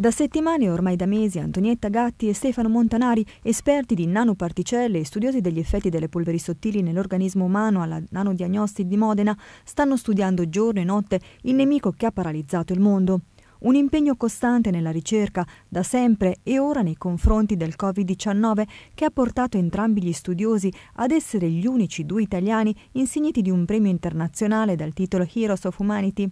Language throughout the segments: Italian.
Da settimane e ormai da mesi Antonietta Gatti e Stefano Montanari, esperti di nanoparticelle e studiosi degli effetti delle polveri sottili nell'organismo umano alla nanodiagnosti di Modena, stanno studiando giorno e notte il nemico che ha paralizzato il mondo. Un impegno costante nella ricerca, da sempre e ora nei confronti del Covid-19, che ha portato entrambi gli studiosi ad essere gli unici due italiani insigniti di un premio internazionale dal titolo Heroes of Humanity.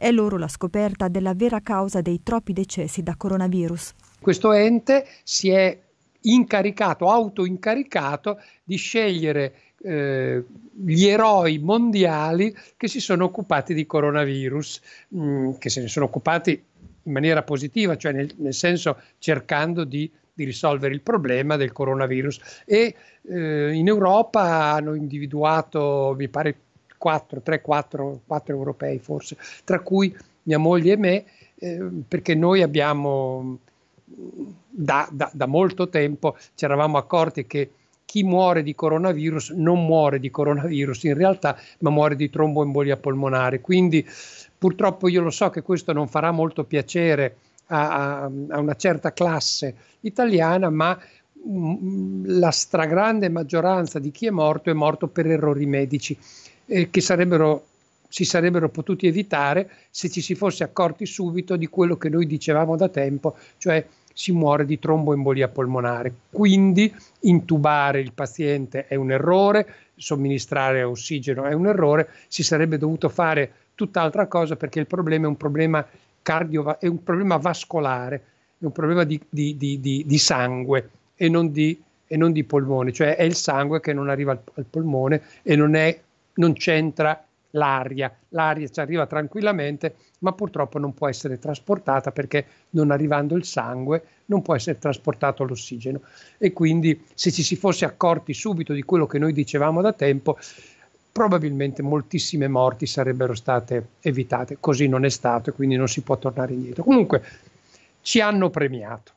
È loro la scoperta della vera causa dei troppi decessi da coronavirus. Questo ente si è incaricato, autoincaricato di scegliere eh, gli eroi mondiali che si sono occupati di coronavirus, mm, che se ne sono occupati in maniera positiva, cioè nel, nel senso cercando di, di, risolvere il problema del coronavirus. E eh, in Europa hanno individuato, mi pare, 4, 3, 4, 4 europei forse, tra cui mia moglie e me, eh, perché noi abbiamo mm, da, da, da molto tempo ci eravamo accorti che chi muore di coronavirus non muore di coronavirus in realtà, ma muore di tromboembolia polmonare. Quindi purtroppo io lo so che questo non farà molto piacere a, a una certa classe italiana, ma mm, la stragrande maggioranza di chi è morto è morto per errori medici eh, che sarebbero, si sarebbero potuti evitare se ci si fosse accorti subito di quello che noi dicevamo da tempo, cioè si muore di tromboembolia polmonare. Quindi intubare il paziente è un errore, somministrare ossigeno è un errore, si sarebbe dovuto fare tutt'altra cosa perché il problema è un problema, cardio, è un problema vascolare, è un problema di, di, di, di sangue e non, e non di, polmone, cioè è il sangue che non arriva al, al polmone e non è non c'entra l'aria, l'aria ci arriva tranquillamente, ma purtroppo non può essere trasportata perché non arrivando il sangue non può essere trasportato l'ossigeno e quindi se ci si fosse accorti subito di quello che noi dicevamo da tempo, probabilmente moltissime morti sarebbero state evitate, così non è stato e quindi non si può tornare indietro. Comunque ci hanno premiato.